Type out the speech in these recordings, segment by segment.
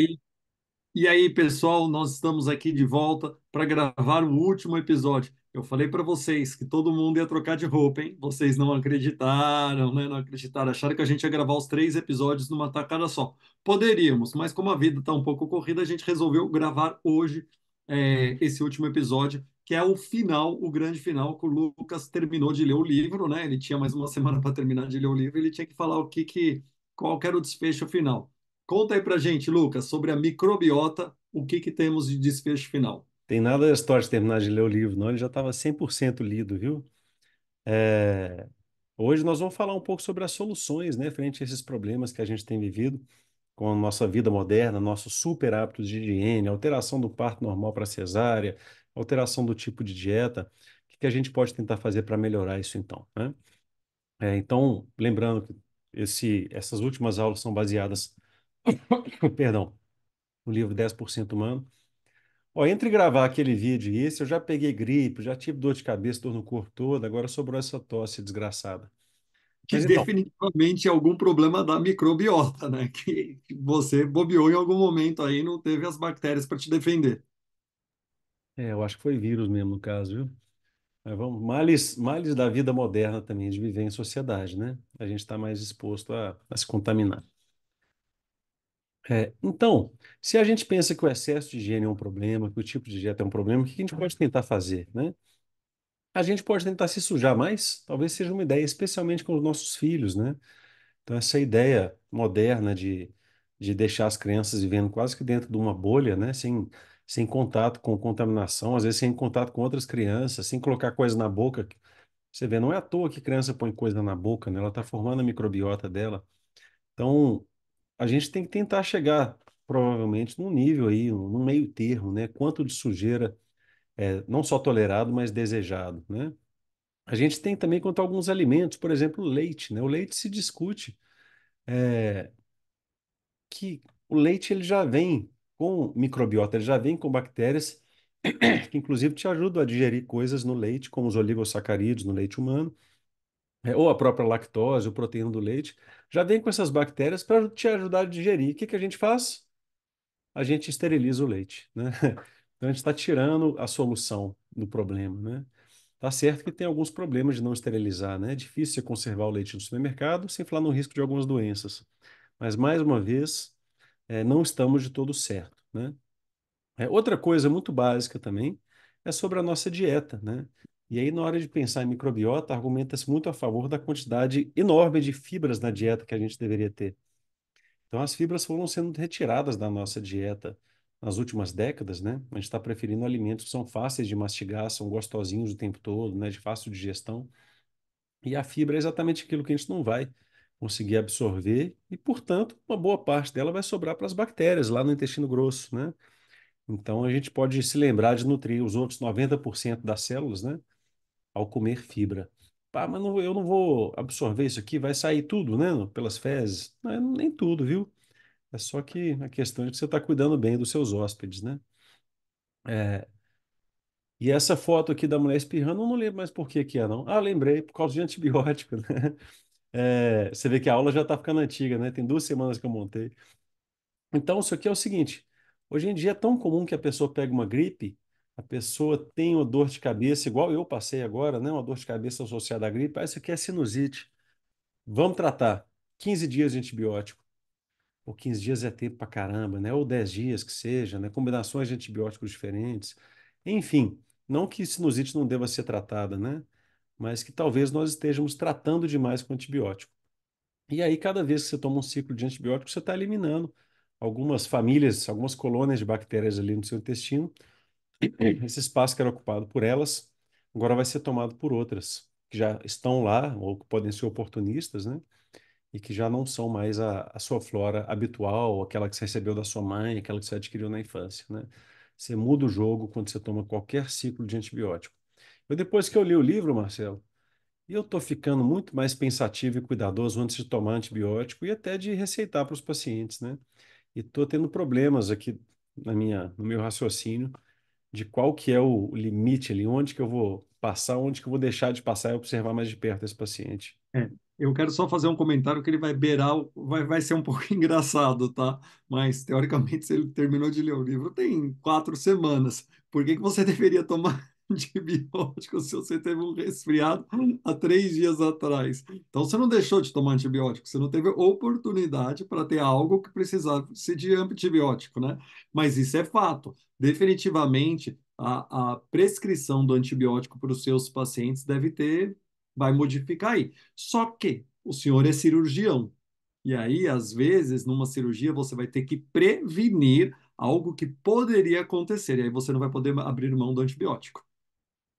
aí, e aí, pessoal, nós estamos aqui de volta para gravar o último episódio. Eu falei para vocês que todo mundo ia trocar de roupa, hein? Vocês não acreditaram, né? Não acreditaram. Acharam que a gente ia gravar os três episódios numa tacada só. Poderíamos, mas como a vida está um pouco corrida, a gente resolveu gravar hoje é, esse último episódio, que é o final, o grande final, que o Lucas terminou de ler o livro, né? Ele tinha mais uma semana para terminar de ler o livro, ele tinha que falar o que, que qual era o desfecho final. Conta aí pra gente, Lucas, sobre a microbiota, o que que temos de desfecho final? Tem nada da história de terminar de ler o livro, não. Ele já estava 100% lido, viu? É... Hoje nós vamos falar um pouco sobre as soluções, né, frente a esses problemas que a gente tem vivido com a nossa vida moderna, nosso super hábitos de higiene, alteração do parto normal para cesárea, alteração do tipo de dieta. O que, que a gente pode tentar fazer para melhorar isso, então? Né? É, então, lembrando que esse, essas últimas aulas são baseadas Perdão. O livro 10% Humano. Ó, entre gravar aquele vídeo e esse, eu já peguei gripe, já tive dor de cabeça, dor no corpo todo, agora sobrou essa tosse desgraçada. Que Mas, então, definitivamente é algum problema da microbiota, né? Que você bobeou em algum momento aí, não teve as bactérias para te defender. É, eu acho que foi vírus mesmo no caso, viu? Mas vamos, males, males da vida moderna também, de viver em sociedade, né? A gente está mais exposto a, a se contaminar. É, então, se a gente pensa que o excesso de higiene é um problema, que o tipo de dieta é um problema, o que a gente pode tentar fazer, né? A gente pode tentar se sujar mais, talvez seja uma ideia, especialmente com os nossos filhos, né? Então, essa ideia moderna de, de deixar as crianças vivendo quase que dentro de uma bolha, né? Sem, sem contato com contaminação, às vezes sem contato com outras crianças, sem colocar coisa na boca. Você vê, não é à toa que criança põe coisa na boca, né? Ela está formando a microbiota dela. Então, a gente tem que tentar chegar, provavelmente, num nível aí, num meio termo, né? Quanto de sujeira é não só tolerado, mas desejado, né? A gente tem também quanto a alguns alimentos, por exemplo, leite, né? O leite se discute é, que o leite ele já vem com microbiota, ele já vem com bactérias que inclusive te ajudam a digerir coisas no leite, como os oligosacarídeos no leite humano, é, ou a própria lactose, ou proteína do leite, já vem com essas bactérias para te ajudar a digerir. O que, que a gente faz? A gente esteriliza o leite, né? Então a gente está tirando a solução do problema, né? Tá certo que tem alguns problemas de não esterilizar, né? É difícil conservar o leite no supermercado, sem falar no risco de algumas doenças. Mas, mais uma vez, é, não estamos de todo certo, né? É, outra coisa muito básica também é sobre a nossa dieta, né? E aí, na hora de pensar em microbiota, argumenta-se muito a favor da quantidade enorme de fibras na dieta que a gente deveria ter. Então, as fibras foram sendo retiradas da nossa dieta nas últimas décadas, né? A gente está preferindo alimentos que são fáceis de mastigar, são gostosinhos o tempo todo, né? De fácil digestão. E a fibra é exatamente aquilo que a gente não vai conseguir absorver e, portanto, uma boa parte dela vai sobrar para as bactérias lá no intestino grosso, né? Então, a gente pode se lembrar de nutrir os outros 90% das células, né? ao comer fibra. Pá, mas não, eu não vou absorver isso aqui, vai sair tudo, né? Pelas fezes. Não, nem tudo, viu? É só que a questão é que você está cuidando bem dos seus hóspedes, né? É, e essa foto aqui da mulher espirrando, eu não lembro mais por que que é, não. Ah, lembrei, por causa de antibiótico, né? É, você vê que a aula já está ficando antiga, né? Tem duas semanas que eu montei. Então, isso aqui é o seguinte. Hoje em dia é tão comum que a pessoa pega uma gripe a pessoa tem uma dor de cabeça, igual eu passei agora, né? Uma dor de cabeça associada à gripe. Ah, isso aqui é sinusite. Vamos tratar. 15 dias de antibiótico. Ou 15 dias é tempo pra caramba, né? Ou 10 dias que seja, né? Combinações de antibióticos diferentes. Enfim, não que sinusite não deva ser tratada, né? Mas que talvez nós estejamos tratando demais com antibiótico. E aí, cada vez que você toma um ciclo de antibiótico, você está eliminando algumas famílias, algumas colônias de bactérias ali no seu intestino, esse espaço que era ocupado por elas agora vai ser tomado por outras que já estão lá ou que podem ser oportunistas, né? E que já não são mais a, a sua flora habitual, aquela que você recebeu da sua mãe, aquela que você adquiriu na infância, né? Você muda o jogo quando você toma qualquer ciclo de antibiótico. Eu depois que eu li o livro, Marcelo, eu estou ficando muito mais pensativo e cuidadoso antes de tomar antibiótico e até de receitar para os pacientes, né? E estou tendo problemas aqui na minha, no meu raciocínio de qual que é o limite ali, onde que eu vou passar, onde que eu vou deixar de passar e observar mais de perto esse paciente. É, eu quero só fazer um comentário que ele vai beirar, vai, vai ser um pouco engraçado, tá? Mas, teoricamente, se ele terminou de ler o livro tem quatro semanas. Por que, que você deveria tomar antibiótico se você teve um resfriado há três dias atrás. Então, você não deixou de tomar antibiótico, você não teve oportunidade para ter algo que precisasse de antibiótico, né? Mas isso é fato. Definitivamente, a, a prescrição do antibiótico para os seus pacientes deve ter, vai modificar aí. Só que o senhor é cirurgião. E aí, às vezes, numa cirurgia, você vai ter que prevenir algo que poderia acontecer. E aí você não vai poder abrir mão do antibiótico.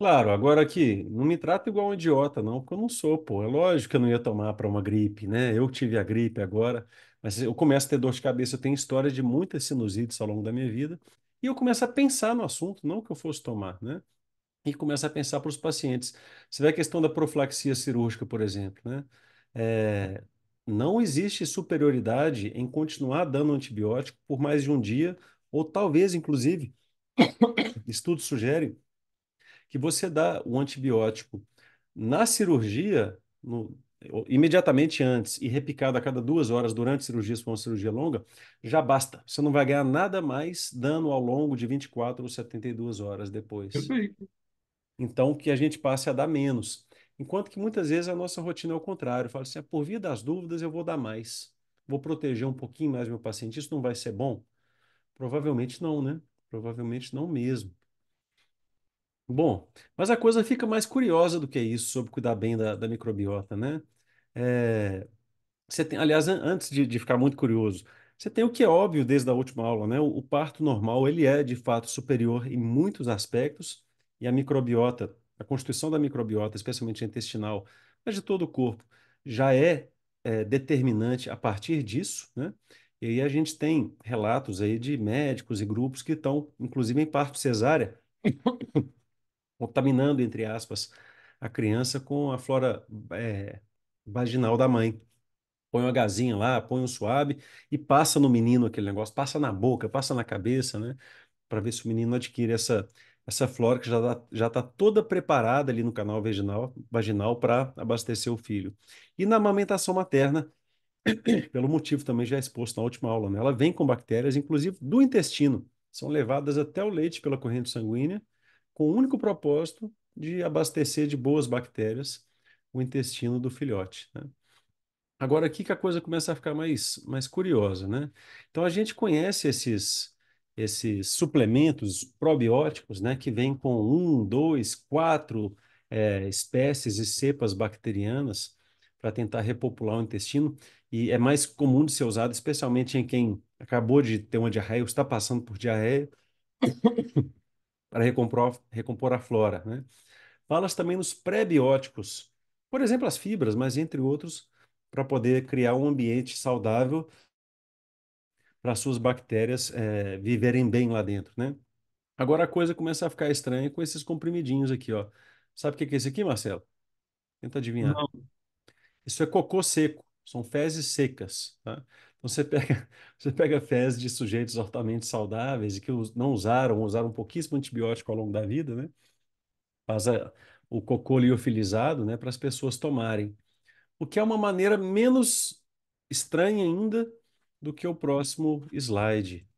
Claro, agora aqui, não me trata igual um idiota, não, porque eu não sou, pô. É lógico que eu não ia tomar para uma gripe, né? Eu tive a gripe agora, mas eu começo a ter dor de cabeça. Eu tenho história de muitas sinusites ao longo da minha vida, e eu começo a pensar no assunto, não que eu fosse tomar, né? E começo a pensar para os pacientes. Se vê a questão da profilaxia cirúrgica, por exemplo, né? É, não existe superioridade em continuar dando antibiótico por mais de um dia, ou talvez, inclusive, estudos sugerem que você dá o antibiótico na cirurgia, no, imediatamente antes e repicado a cada duas horas durante a cirurgia, se for uma cirurgia longa, já basta. Você não vai ganhar nada mais dano ao longo de 24 ou 72 horas depois. Perfeito. Então, que a gente passe a dar menos. Enquanto que muitas vezes a nossa rotina é o contrário. Fala assim, ah, por via das dúvidas eu vou dar mais. Vou proteger um pouquinho mais meu paciente. Isso não vai ser bom? Provavelmente não, né? Provavelmente não mesmo. Bom, mas a coisa fica mais curiosa do que isso sobre cuidar bem da, da microbiota, né? É, você tem, aliás, antes de, de ficar muito curioso, você tem o que é óbvio desde a última aula, né? O, o parto normal, ele é de fato superior em muitos aspectos e a microbiota, a constituição da microbiota, especialmente intestinal, mas de todo o corpo, já é, é, determinante a partir disso, né? E aí a gente tem relatos aí de médicos e grupos que estão, inclusive em parto cesárea, contaminando, entre aspas, a criança com a flora é, vaginal da mãe. Põe uma gazinha lá, põe um suave e passa no menino aquele negócio, passa na boca, passa na cabeça, né? Para ver se o menino adquire essa, essa flora que já está tá toda preparada ali no canal vaginal, vaginal para abastecer o filho. E na amamentação materna, pelo motivo também já exposto na última aula, né? ela vem com bactérias, inclusive do intestino, são levadas até o leite pela corrente sanguínea com o único propósito de abastecer de boas bactérias o intestino do filhote. Né? Agora aqui que a coisa começa a ficar mais, mais curiosa, né? Então a gente conhece esses, esses suplementos probióticos, né? Que vêm com um, dois, quatro é, espécies e cepas bacterianas para tentar repopular o intestino. E é mais comum de ser usado, especialmente em quem acabou de ter uma diarreia ou está passando por diarreia para recompor, a flora. Né? Fala-se também nos pré-bióticos, por exemplo, as fibras, mas entre outros, para poder criar um ambiente saudável para suas bactérias é, viverem bem lá dentro, né? Agora a coisa começa a ficar estranha com esses comprimidinhos aqui, ó. Sabe o que é esse aqui, Marcelo? Tenta adivinhar. Não. Isso é cocô seco, são fezes secas, tá? Então você pega, você pega fezes de sujeitos altamente saudáveis e que não usaram, usaram pouquíssimo antibiótico ao longo da vida, né? Faz a, o cocô liofilizado, né, para as pessoas tomarem. O que é uma maneira menos estranha ainda do que o próximo slide,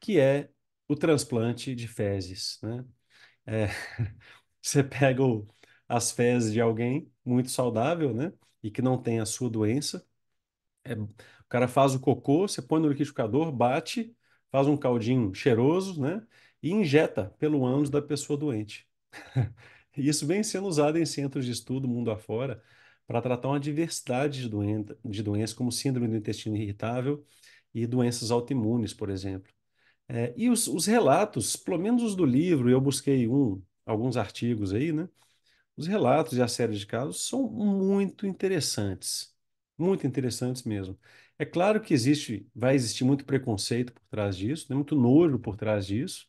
que é o transplante de fezes, né? É, você pega o, as fezes de alguém muito saudável, né? E que não tem a sua doença, é, o cara faz o cocô, você põe no liquidificador, bate, faz um caldinho cheiroso, né? E injeta pelo ânus da pessoa doente. Isso vem sendo usado em centros de estudo mundo afora para tratar uma diversidade de, doença, de doenças, como síndrome do intestino irritável e doenças autoimunes, por exemplo. É, e os, os relatos, pelo menos os do livro, eu busquei um, alguns artigos aí, né? Os relatos e a série de casos são muito interessantes muito interessantes mesmo. É claro que existe, vai existir muito preconceito por trás disso, né? muito nojo por trás disso,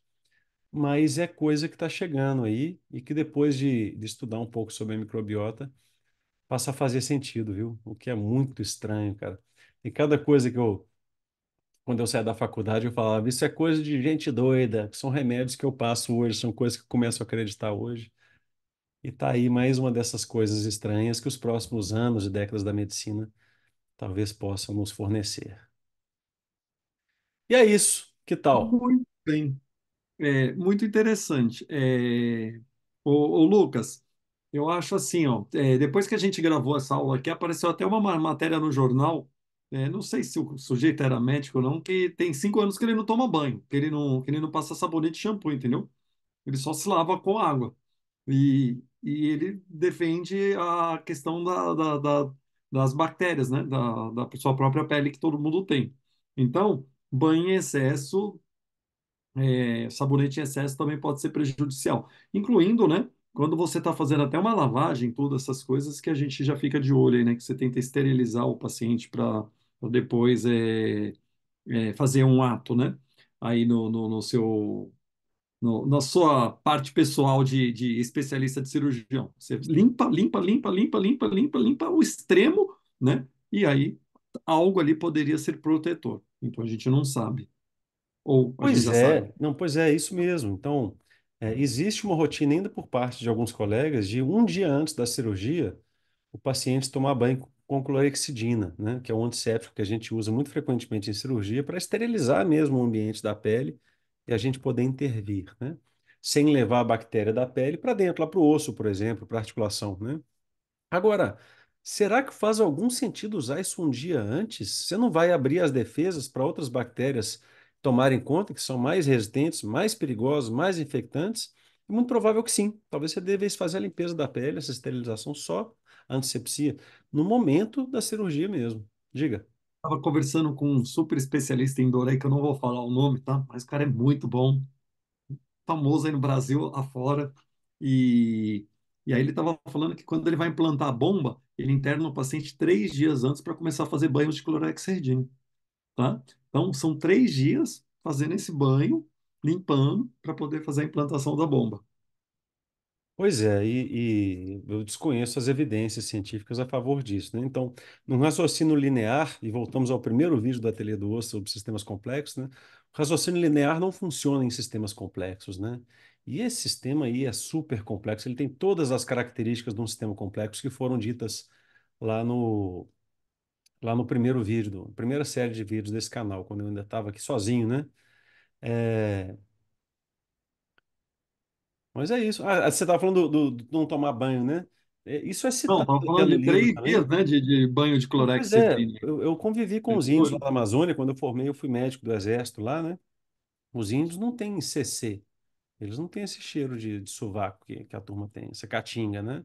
mas é coisa que está chegando aí e que depois de, de, estudar um pouco sobre a microbiota passa a fazer sentido, viu? O que é muito estranho, cara. E cada coisa que eu, quando eu saía da faculdade, eu falava, isso é coisa de gente doida, são remédios que eu passo hoje, são coisas que eu começo a acreditar hoje. E está aí mais uma dessas coisas estranhas que os próximos anos e décadas da medicina talvez possam nos fornecer. E é isso. Que tal? Muito bem. É, muito interessante. É... Ô, ô, Lucas, eu acho assim, ó, é, depois que a gente gravou essa aula aqui, apareceu até uma matéria no jornal, é, não sei se o sujeito era médico ou não, que tem cinco anos que ele não toma banho, que ele não, que ele não passa sabonete e shampoo, entendeu? Ele só se lava com água. E, e ele defende a questão da, da, da, das bactérias, né? Da, da sua própria pele que todo mundo tem. Então, banho em excesso, é, sabonete em excesso também pode ser prejudicial, incluindo, né? Quando você está fazendo até uma lavagem, todas essas coisas que a gente já fica de olho aí, né? Que você tenta esterilizar o paciente para depois é, é, fazer um ato, né? Aí no, no, no seu no, na sua parte pessoal de, de especialista de cirurgião. Você limpa, limpa, limpa, limpa, limpa, limpa, limpa o extremo, né? E aí algo ali poderia ser protetor. Então a gente não sabe. Ou pois é, sabe. não, pois é, isso mesmo. Então é, existe uma rotina ainda por parte de alguns colegas de um dia antes da cirurgia o paciente tomar banho com clorexidina, né? Que é um antisséptico que a gente usa muito frequentemente em cirurgia para esterilizar mesmo o ambiente da pele e a gente poder intervir, né? Sem levar a bactéria da pele para dentro, lá para o osso, por exemplo, para a articulação, né? Agora, será que faz algum sentido usar isso um dia antes? Você não vai abrir as defesas para outras bactérias tomarem conta que são mais resistentes, mais perigosas, mais infectantes? É muito provável que sim. Talvez você devesse fazer a limpeza da pele, essa esterilização só, a antisepsia, no momento da cirurgia mesmo. Diga. Estava conversando com um super especialista em aí, que eu não vou falar o nome, tá? Mas o cara é muito bom, famoso aí no Brasil afora. E, e aí ele estava falando que quando ele vai implantar a bomba, ele interna o paciente três dias antes para começar a fazer banhos de clorexidina, tá? Então, são três dias fazendo esse banho, limpando, para poder fazer a implantação da bomba. Pois é, e, e eu desconheço as evidências científicas a favor disso, né? Então, num raciocínio linear, e voltamos ao primeiro vídeo da Ateliê do Osso sobre sistemas complexos, né? O raciocínio linear não funciona em sistemas complexos, né? E esse sistema aí é super complexo, ele tem todas as características de um sistema complexo que foram ditas lá no, lá no primeiro vídeo, primeira série de vídeos desse canal, quando eu ainda estava aqui sozinho, né? É, mas é isso. Ah, você estava falando do, do, do não tomar banho, né? É, Isso é Não, citado tá estamos falando de livro três também. dias, né, de, de banho de Pois clorex é, eu, eu convivi com os índios lá da Amazônia, quando eu formei, eu fui médico do exército lá, né? Os índios não têm CC, eles não têm esse cheiro de, de sovaco que, que a turma tem, essa caatinga, né?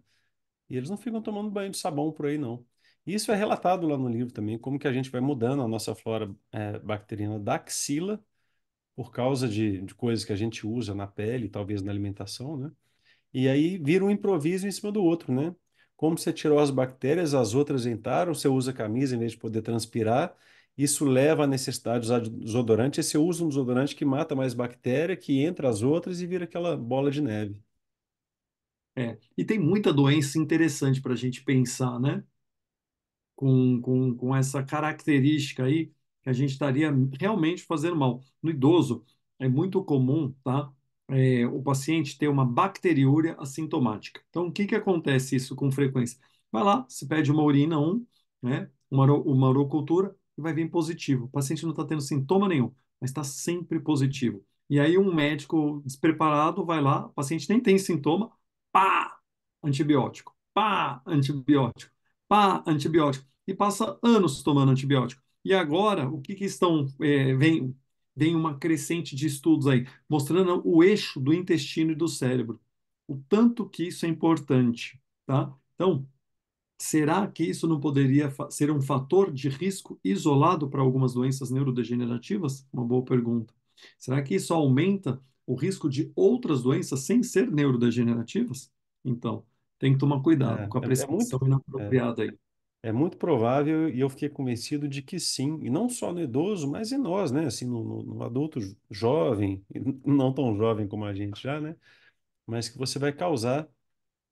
E eles não ficam tomando banho de sabão por aí, não. Isso é relatado lá no livro também, como que a gente vai mudando a nossa flora é, bacteriana da axila por causa de, de coisas que a gente usa na pele, talvez na alimentação, né? E aí vira um improviso em cima do outro, né? Como você tirou as bactérias, as outras entraram, você usa camisa em vez de poder transpirar, isso leva à necessidade de usar desodorante, e você usa um desodorante que mata mais bactéria, que entra as outras e vira aquela bola de neve. É, e tem muita doença interessante para a gente pensar, né? Com, com, com essa característica aí que a gente estaria realmente fazendo mal. No idoso, é muito comum, tá? É, o paciente ter uma bacteriúria assintomática. Então, o que, que acontece isso com frequência? Vai lá, se pede uma urina 1, né? uma, uma urocultura, e vai vir positivo. O paciente não está tendo sintoma nenhum, mas está sempre positivo. E aí, um médico despreparado vai lá, o paciente nem tem sintoma, pá, antibiótico, pá, antibiótico, pá, antibiótico. E passa anos tomando antibiótico. E agora, o que, que estão. É, vem, vem uma crescente de estudos aí, mostrando o eixo do intestino e do cérebro. O tanto que isso é importante, tá? Então, será que isso não poderia ser um fator de risco isolado para algumas doenças neurodegenerativas? Uma boa pergunta. Será que isso aumenta o risco de outras doenças sem ser neurodegenerativas? Então, tem que tomar cuidado é, com a prescrição é, é muito, inapropriada é, aí. É muito provável e eu fiquei convencido de que sim, e não só no idoso, mas em nós, né? Assim, no, no, adulto jovem, não tão jovem como a gente já, né? Mas que você vai causar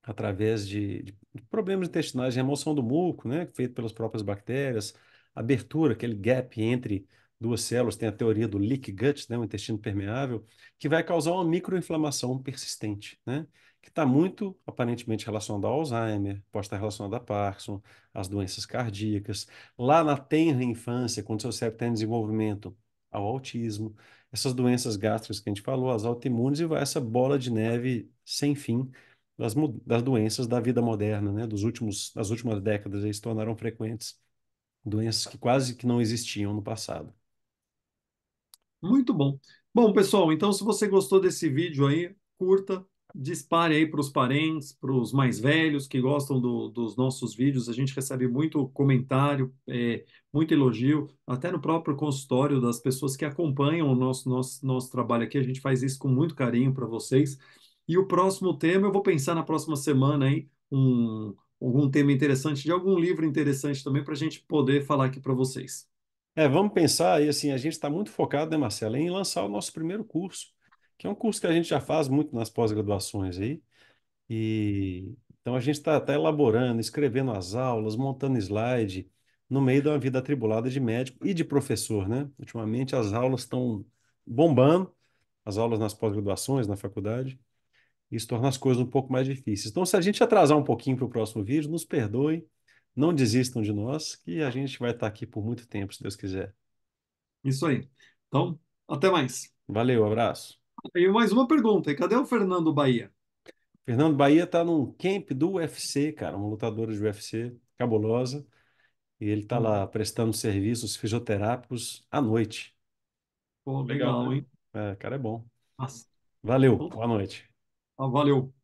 através de, de problemas intestinais, de remoção do muco, né? Feito pelas próprias bactérias, abertura, aquele gap entre duas células, tem a teoria do leak gut, né, o intestino permeável, que vai causar uma microinflamação persistente, né? que está muito aparentemente relacionado ao Alzheimer, pode estar relacionado a Parkinson, às doenças cardíacas, lá na tenra infância, quando seu cérebro está desenvolvimento, ao autismo, essas doenças gástricas que a gente falou, as autoimunes, e vai essa bola de neve sem fim das, das doenças da vida moderna, né? Dos últimos, das últimas décadas, eles se tornaram frequentes doenças que quase que não existiam no passado. Muito bom. Bom, pessoal, então se você gostou desse vídeo aí, curta, dispare aí para os parentes, para os mais velhos que gostam do, dos nossos vídeos. A gente recebe muito comentário, é, muito elogio, até no próprio consultório das pessoas que acompanham o nosso, nosso, nosso trabalho aqui. A gente faz isso com muito carinho para vocês. E o próximo tema, eu vou pensar na próxima semana aí, um, algum tema interessante, de algum livro interessante também, para a gente poder falar aqui para vocês. É, vamos pensar aí, assim, a gente está muito focado, né, Marcela, em lançar o nosso primeiro curso que é um curso que a gente já faz muito nas pós-graduações aí. E então a gente está tá elaborando, escrevendo as aulas, montando slide, no meio de uma vida atribulada de médico e de professor, né? Ultimamente as aulas estão bombando, as aulas nas pós-graduações, na faculdade. Isso torna as coisas um pouco mais difíceis. Então, se a gente atrasar um pouquinho para o próximo vídeo, nos perdoem, não desistam de nós, que a gente vai estar tá aqui por muito tempo, se Deus quiser. Isso aí. Então, até mais. Valeu, abraço. E mais uma pergunta, e cadê o Fernando Bahia? Fernando Bahia está num camp do UFC, cara, um lutador de UFC cabulosa, e ele está lá hum. prestando serviços fisioterápicos à noite. Pô, legal, legal né? hein? É, cara, é bom. Nossa. Valeu, boa noite. Ah, valeu.